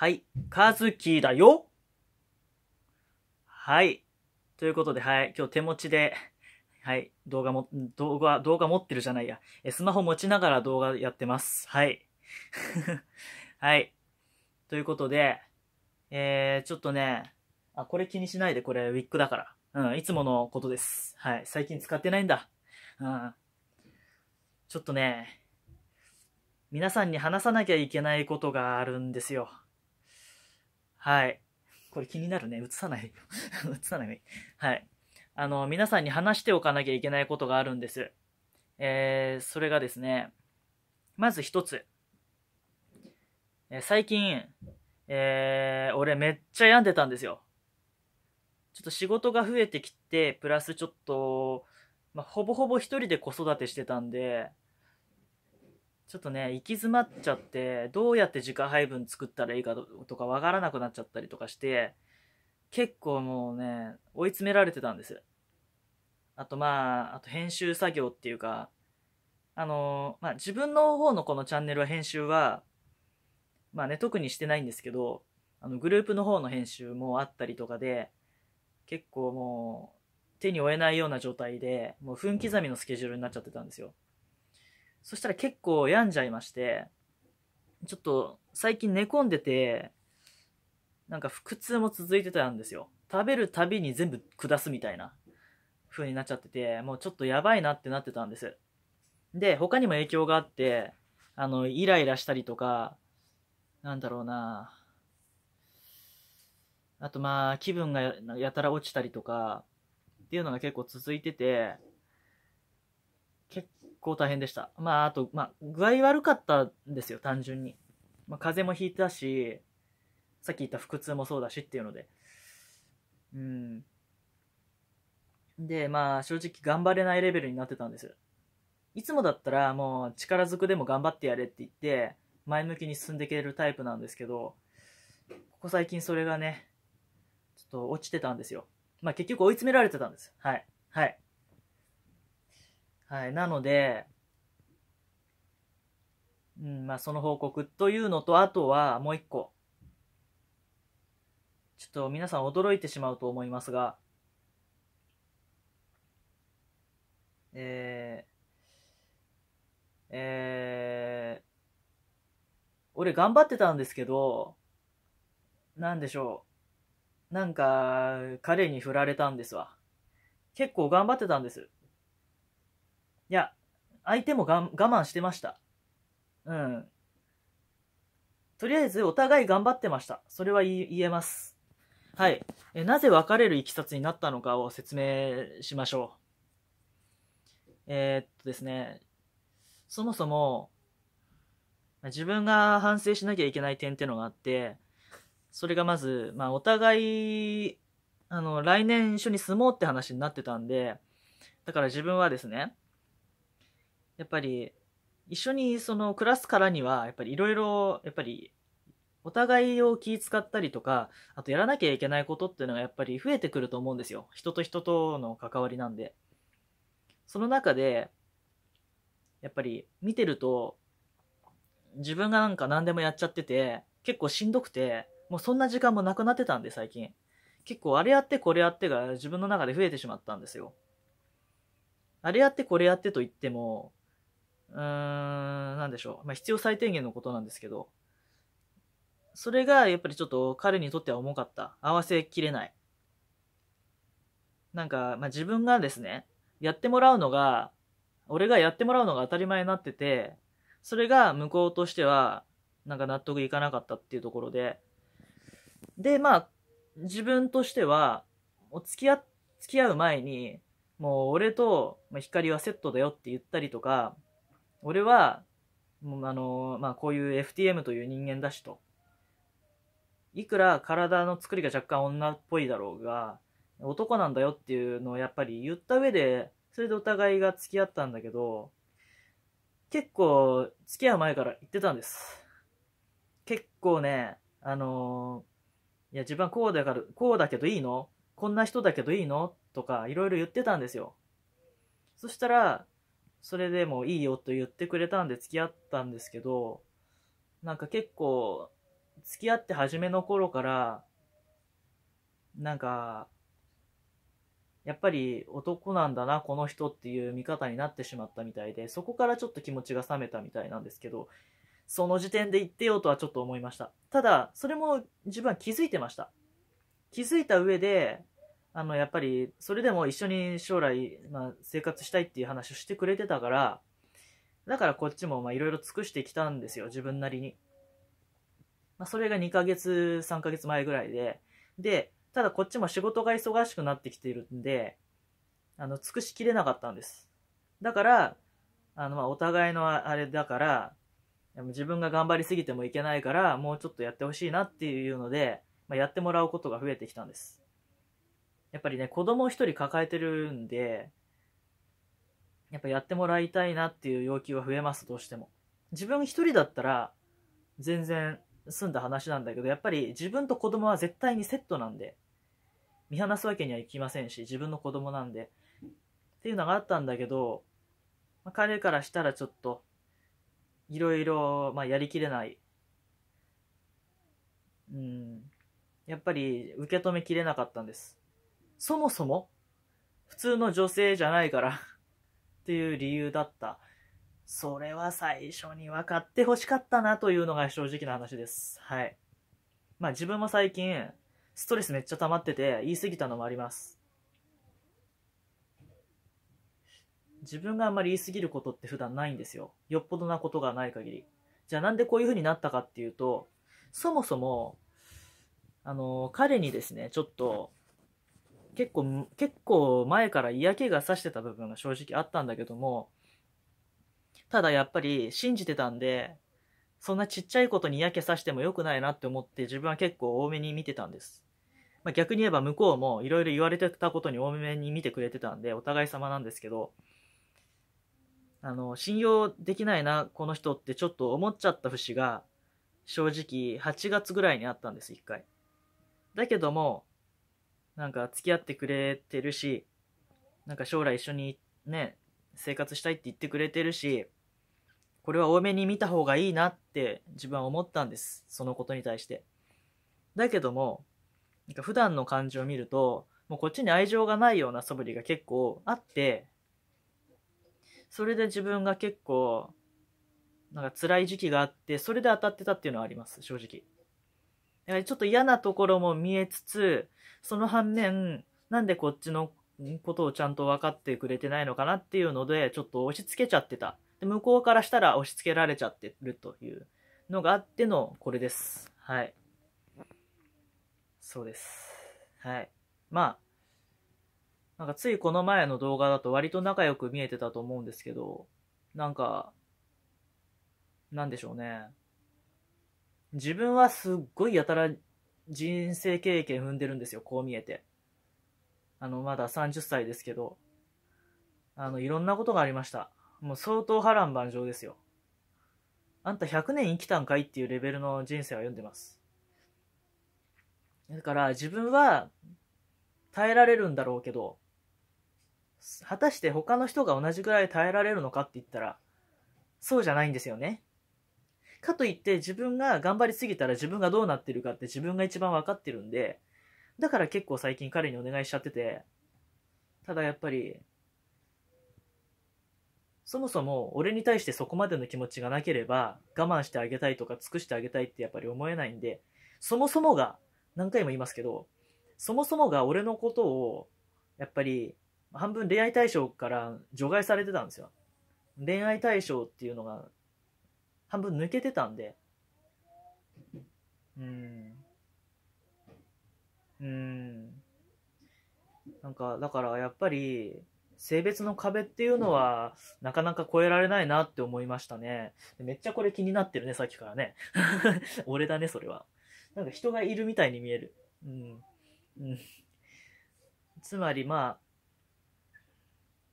はい、かずきだよはい。ということで、はい、今日手持ちで、はい、動画も、動画、動画持ってるじゃないや。え、スマホ持ちながら動画やってます。はい。はい。ということで、えー、ちょっとね、あ、これ気にしないで、これウィッグだから。うん、いつものことです。はい。最近使ってないんだ。うん。ちょっとね、皆さんに話さなきゃいけないことがあるんですよ。はい。これ気になるね。映さない 映さないはい。あの、皆さんに話しておかなきゃいけないことがあるんです。えー、それがですね、まず一つ。えー、最近、えー、俺めっちゃ病んでたんですよ。ちょっと仕事が増えてきて、プラスちょっと、まあ、ほぼほぼ一人で子育てしてたんで、ちょっとね、行き詰まっちゃって、どうやって時間配分作ったらいいかとかわからなくなっちゃったりとかして、結構もうね、追い詰められてたんです。あとまあ、あと編集作業っていうか、あの、まあ自分の方のこのチャンネルは編集は、まあね、特にしてないんですけど、あのグループの方の編集もあったりとかで、結構もう手に負えないような状態で、もう分刻みのスケジュールになっちゃってたんですよ。そしたら結構病んじゃいまして、ちょっと最近寝込んでて、なんか腹痛も続いてたんですよ。食べるたびに全部下すみたいな風になっちゃってて、もうちょっとやばいなってなってたんです。で、他にも影響があって、あの、イライラしたりとか、なんだろうなあとまあ、気分がやたら落ちたりとか、っていうのが結構続いてて、構大変でした。まあ、あと、まあ、具合悪かったんですよ、単純に。まあ、風邪もひいたし、さっき言った腹痛もそうだしっていうので。うん。で、まあ、正直頑張れないレベルになってたんです。いつもだったらもう力ずくでも頑張ってやれって言って、前向きに進んでいけるタイプなんですけど、ここ最近それがね、ちょっと落ちてたんですよ。まあ結局追い詰められてたんです。はい。はい。はい。なので、うん、まあその報告というのと、あとはもう一個。ちょっと皆さん驚いてしまうと思いますが、えー、えー、俺頑張ってたんですけど、なんでしょう。なんか、彼に振られたんですわ。結構頑張ってたんです。いや、相手もが我慢してました。うん。とりあえず、お互い頑張ってました。それは言えます。はい。えなぜ別れるいきさつになったのかを説明しましょう。えー、っとですね、そもそも、自分が反省しなきゃいけない点っていうのがあって、それがまず、まあ、お互い、あの、来年一緒に住もうって話になってたんで、だから自分はですね、やっぱり一緒にその暮らすからにはやっぱりいろいろやっぱりお互いを気遣ったりとかあとやらなきゃいけないことっていうのがやっぱり増えてくると思うんですよ人と人との関わりなんでその中でやっぱり見てると自分がなんか何でもやっちゃってて結構しんどくてもうそんな時間もなくなってたんで最近結構あれやってこれやってが自分の中で増えてしまったんですよあれやってこれやってと言ってもうーん、なんでしょう。まあ、必要最低限のことなんですけど、それがやっぱりちょっと彼にとっては重かった。合わせきれない。なんか、まあ、自分がですね、やってもらうのが、俺がやってもらうのが当たり前になってて、それが向こうとしては、なんか納得いかなかったっていうところで、で、まあ、自分としては、もう付き合、付き合う前に、もう俺と光はセットだよって言ったりとか、俺は、もうあの、まあ、こういう FTM という人間だしと。いくら体の作りが若干女っぽいだろうが、男なんだよっていうのをやっぱり言った上で、それでお互いが付き合ったんだけど、結構、付き合う前から言ってたんです。結構ね、あのー、いや、自分はこうだから、こうだけどいいのこんな人だけどいいのとか、いろいろ言ってたんですよ。そしたら、それでもいいよと言ってくれたんで付き合ったんですけど、なんか結構、付き合って初めの頃から、なんか、やっぱり男なんだな、この人っていう見方になってしまったみたいで、そこからちょっと気持ちが冷めたみたいなんですけど、その時点で言ってよとはちょっと思いました。ただ、それも自分は気づいてました。気づいた上で、あの、やっぱり、それでも一緒に将来、まあ、生活したいっていう話をしてくれてたから、だからこっちも、まあ、いろいろ尽くしてきたんですよ、自分なりに。まあ、それが2ヶ月、3ヶ月前ぐらいで、で、ただこっちも仕事が忙しくなってきているんで、あの、尽くしきれなかったんです。だから、あの、まあ、お互いのあれだから、自分が頑張りすぎてもいけないから、もうちょっとやってほしいなっていうので、まあ、やってもらうことが増えてきたんです。やっぱりね、子供一人抱えてるんで、やっぱやってもらいたいなっていう要求は増えます、どうしても。自分一人だったら、全然済んだ話なんだけど、やっぱり自分と子供は絶対にセットなんで、見放すわけにはいきませんし、自分の子供なんで。っていうのがあったんだけど、まあ、彼からしたらちょっと、いろいろ、まあ、やりきれない。うん。やっぱり、受け止めきれなかったんです。そもそも普通の女性じゃないからっていう理由だった。それは最初に分かってほしかったなというのが正直な話です。はい。まあ自分も最近、ストレスめっちゃ溜まってて、言い過ぎたのもあります。自分があんまり言い過ぎることって普段ないんですよ。よっぽどなことがない限り。じゃあなんでこういう風になったかっていうと、そもそも、あの、彼にですね、ちょっと、結構結構前から嫌気がさしてた部分が正直あったんだけどもただやっぱり信じてたんでそんなちっちゃいことに嫌気さしても良くないなって思って自分は結構多めに見てたんです、まあ、逆に言えば向こうもいろいろ言われてたことに多めに見てくれてたんでお互い様なんですけどあの信用できないなこの人ってちょっと思っちゃった節が正直8月ぐらいにあったんです1回だけどもなんか付き合ってくれてるし、なんか将来一緒にね、生活したいって言ってくれてるし、これは多めに見た方がいいなって自分は思ったんです。そのことに対して。だけども、なんか普段の感じを見ると、もうこっちに愛情がないような素振りが結構あって、それで自分が結構、なんか辛い時期があって、それで当たってたっていうのはあります、正直。ちょっと嫌なところも見えつつ、その反面、なんでこっちのことをちゃんと分かってくれてないのかなっていうので、ちょっと押し付けちゃってた。で向こうからしたら押し付けられちゃってるというのがあってのこれです。はい。そうです。はい。まあ、なんかついこの前の動画だと割と仲良く見えてたと思うんですけど、なんか、なんでしょうね。自分はすっごいやたら人生経験踏んでるんですよ、こう見えて。あの、まだ30歳ですけど、あの、いろんなことがありました。もう相当波乱万丈ですよ。あんた100年生きたんかいっていうレベルの人生は読んでます。だから自分は耐えられるんだろうけど、果たして他の人が同じくらい耐えられるのかって言ったら、そうじゃないんですよね。かといって自分が頑張りすぎたら自分がどうなってるかって自分が一番分かってるんで、だから結構最近彼にお願いしちゃってて、ただやっぱり、そもそも俺に対してそこまでの気持ちがなければ我慢してあげたいとか尽くしてあげたいってやっぱり思えないんで、そもそもが、何回も言いますけど、そもそもが俺のことを、やっぱり半分恋愛対象から除外されてたんですよ。恋愛対象っていうのが半分抜けてたんで。うん。うん。なんか、だからやっぱり、性別の壁っていうのは、なかなか越えられないなって思いましたね。めっちゃこれ気になってるね、さっきからね。俺だね、それは。なんか人がいるみたいに見える。うん。うん。つまり、まあ、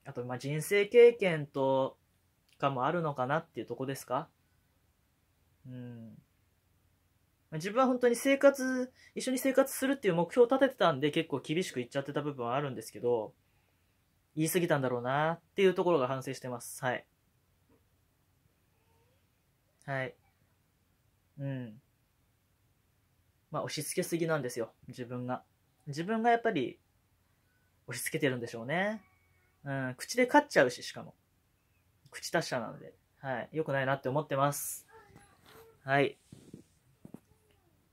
あと、まあ人生経験とかもあるのかなっていうとこですかうん。自分は本当に生活、一緒に生活するっていう目標を立ててたんで結構厳しく言っちゃってた部分はあるんですけど、言い過ぎたんだろうなっていうところが反省してます。はい。はい。うん。まあ、押し付けすぎなんですよ、自分が。自分がやっぱり、押し付けてるんでしょうね。うん、口で勝っちゃうし、しかも。口達者なので、はい。良くないなって思ってます。はい。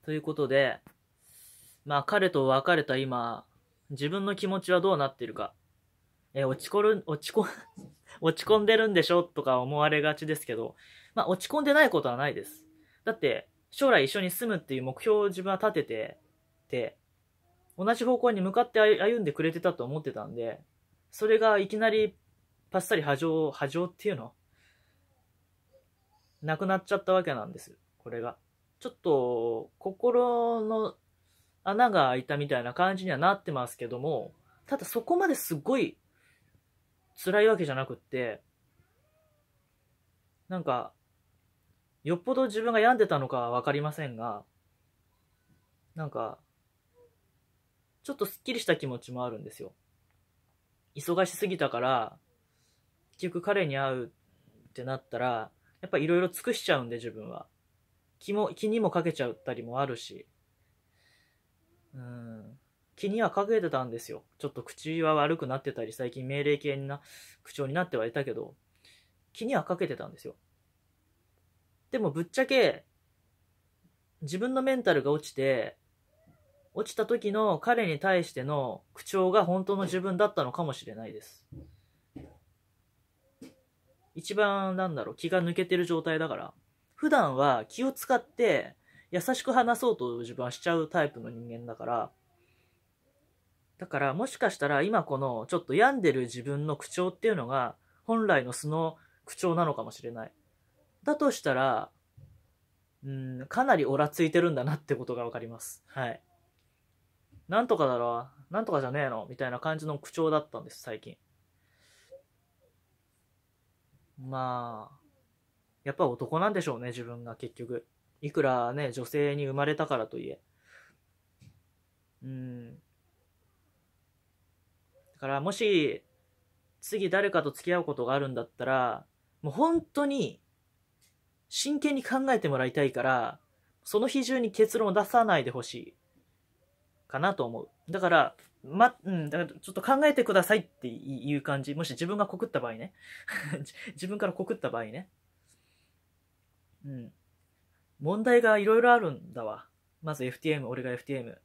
ということで、まあ彼と別れた今、自分の気持ちはどうなってるか。え落ちこる、落ちこ、落ち込んでるんでしょとか思われがちですけど、まあ落ち込んでないことはないです。だって、将来一緒に住むっていう目標を自分は立てて、て、同じ方向に向かって歩んでくれてたと思ってたんで、それがいきなりパッサリ波状、波状っていうのなくなっちゃったわけなんです。これが。ちょっと、心の穴が開いたみたいな感じにはなってますけども、ただそこまですごい辛いわけじゃなくって、なんか、よっぽど自分が病んでたのかはわかりませんが、なんか、ちょっとすっきりした気持ちもあるんですよ。忙しすぎたから、結局彼に会うってなったら、やっぱいろいろ尽くしちゃうんで自分は。気も、気にもかけちゃったりもあるし、うん、気にはかけてたんですよ。ちょっと口は悪くなってたり、最近命令系な口調になってはいたけど、気にはかけてたんですよ。でもぶっちゃけ、自分のメンタルが落ちて、落ちた時の彼に対しての口調が本当の自分だったのかもしれないです。一番なんだろう、気が抜けてる状態だから。普段は気を使って優しく話そうと自分はしちゃうタイプの人間だから、だからもしかしたら今このちょっと病んでる自分の口調っていうのが本来の素の口調なのかもしれない。だとしたら、うん、かなりオラついてるんだなってことがわかります。はい。なんとかだろう、なんとかじゃねえのみたいな感じの口調だったんです、最近。まあ、やっぱ男なんでしょうね、自分が結局。いくらね、女性に生まれたからといえ。うん。だから、もし、次誰かと付き合うことがあるんだったら、もう本当に、真剣に考えてもらいたいから、その日中に結論を出さないでほしい。かなと思う。だから、ま、うん、だからちょっと考えてくださいっていう感じ。もし自分が告った場合ね。自分から告った場合ね。うん。問題がいろいろあるんだわ。まず FTM、俺が FTM。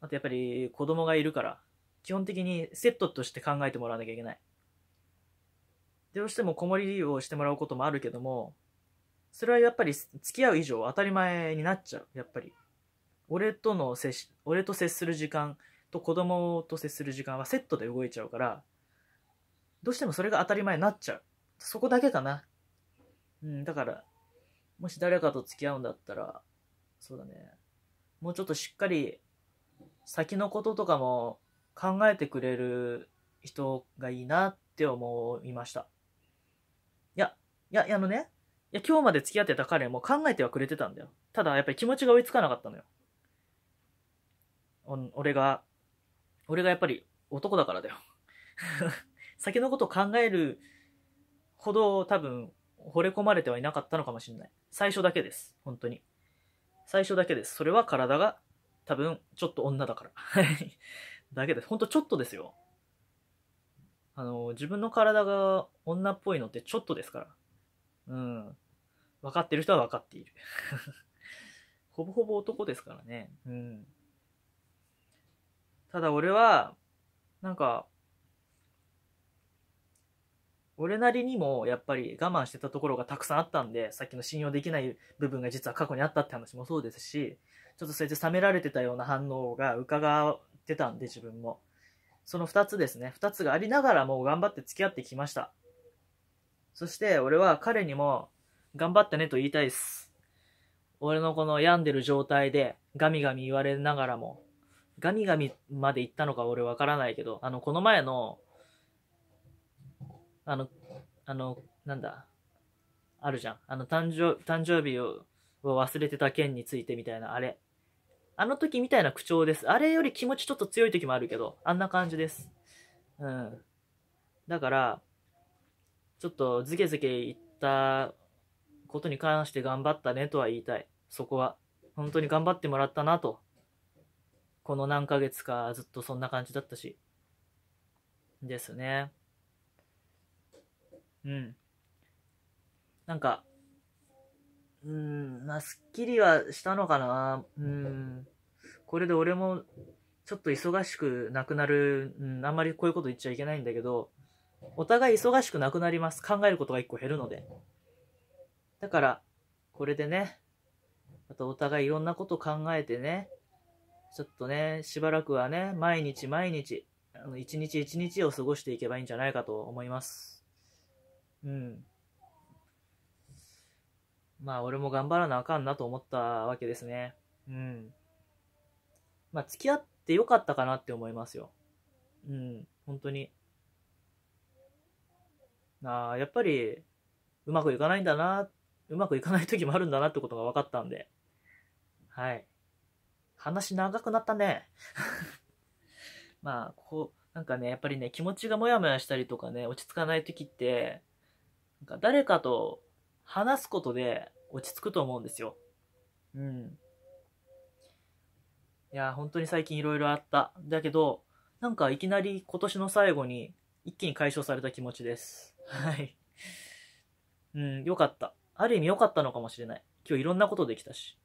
あとやっぱり子供がいるから、基本的にセットとして考えてもらわなきゃいけない。どうしても子守りをしてもらうこともあるけども、それはやっぱり付き合う以上当たり前になっちゃう、やっぱり。俺との接し、俺と接する時間と子供と接する時間はセットで動いちゃうから、どうしてもそれが当たり前になっちゃう。そこだけかな。うん、だから、もし誰かと付き合うんだったら、そうだね。もうちょっとしっかり、先のこととかも考えてくれる人がいいなって思いました。いや、いや、あのね、いや、今日まで付き合ってた彼も考えてはくれてたんだよ。ただ、やっぱり気持ちが追いつかなかったのよ。お俺が、俺がやっぱり男だからだよ。先のことを考えるほど多分惚れ込まれてはいなかったのかもしれない。最初だけです。本当に。最初だけです。それは体が多分ちょっと女だから。だけです。ほんとちょっとですよ。あの、自分の体が女っぽいのってちょっとですから。うん。分かってる人は分かっている。ほぼほぼ男ですからね。うん。ただ俺は、なんか、俺なりにもやっぱり我慢してたところがたくさんあったんで、さっきの信用できない部分が実は過去にあったって話もそうですし、ちょっとそれで冷められてたような反応が伺ってたんで自分も。その2つですね。2つがありながらも頑張って付き合ってきました。そして俺は彼にも頑張ったねと言いたいです。俺のこの病んでる状態でガミガミ言われながらも、ガミガミまで行ったのか俺わからないけど、あの、この前のあの、あの、なんだ、あるじゃん。あの、誕生、誕生日をを忘れてた件についてみたいな、あれ。あの時みたいな口調です。あれより気持ちちょっと強い時もあるけど、あんな感じです。うん。だから、ちょっとズケズケ言ったことに関して頑張ったねとは言いたい。そこは。本当に頑張ってもらったなと。この何ヶ月かずっとそんな感じだったし。ですね。うん。なんか、うん、まあ、すっきりはしたのかな。うん。これで俺も、ちょっと忙しくなくなる、うん、あんまりこういうこと言っちゃいけないんだけど、お互い忙しくなくなります。考えることが一個減るので。だから、これでね、あとお互いいろんなこと考えてね、ちょっとね、しばらくはね、毎日毎日、あの一日一日を過ごしていけばいいんじゃないかと思います。うん。まあ、俺も頑張らなあかんなと思ったわけですね。うん。まあ、付き合ってよかったかなって思いますよ。うん、本当に。ああ、やっぱり、うまくいかないんだな、うまくいかない時もあるんだなってことが分かったんで。はい。話長くなったね。まあ、こう、なんかね、やっぱりね、気持ちがモヤモヤしたりとかね、落ち着かない時って、なんか誰かと話すことで落ち着くと思うんですよ。うん。いや、本当に最近いろいろあった。だけど、なんかいきなり今年の最後に一気に解消された気持ちです。はい。うん、よかった。ある意味良かったのかもしれない。今日いろんなことできたし。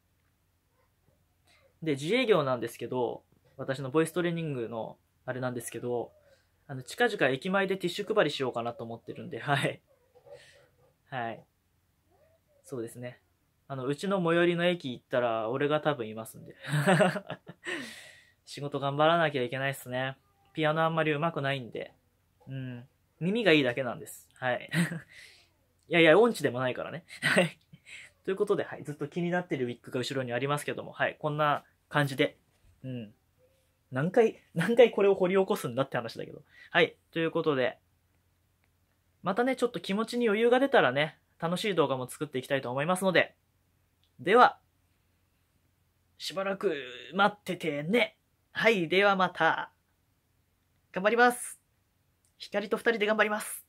で、自営業なんですけど、私のボイストレーニングのあれなんですけど、あの、近々駅前でティッシュ配りしようかなと思ってるんで、はい。はい。そうですね。あの、うちの最寄りの駅行ったら、俺が多分いますんで。仕事頑張らなきゃいけないっすね。ピアノあんまり上手くないんで。うん。耳がいいだけなんです。はい。いやいや、音痴でもないからね。はい。ということで、はい。ずっと気になってるウィッグが後ろにありますけども、はい。こんな感じで。うん。何回、何回これを掘り起こすんだって話だけど。はい。ということで、またね、ちょっと気持ちに余裕が出たらね、楽しい動画も作っていきたいと思いますので、では、しばらく待っててね。はい、ではまた。頑張ります。光と二人で頑張ります。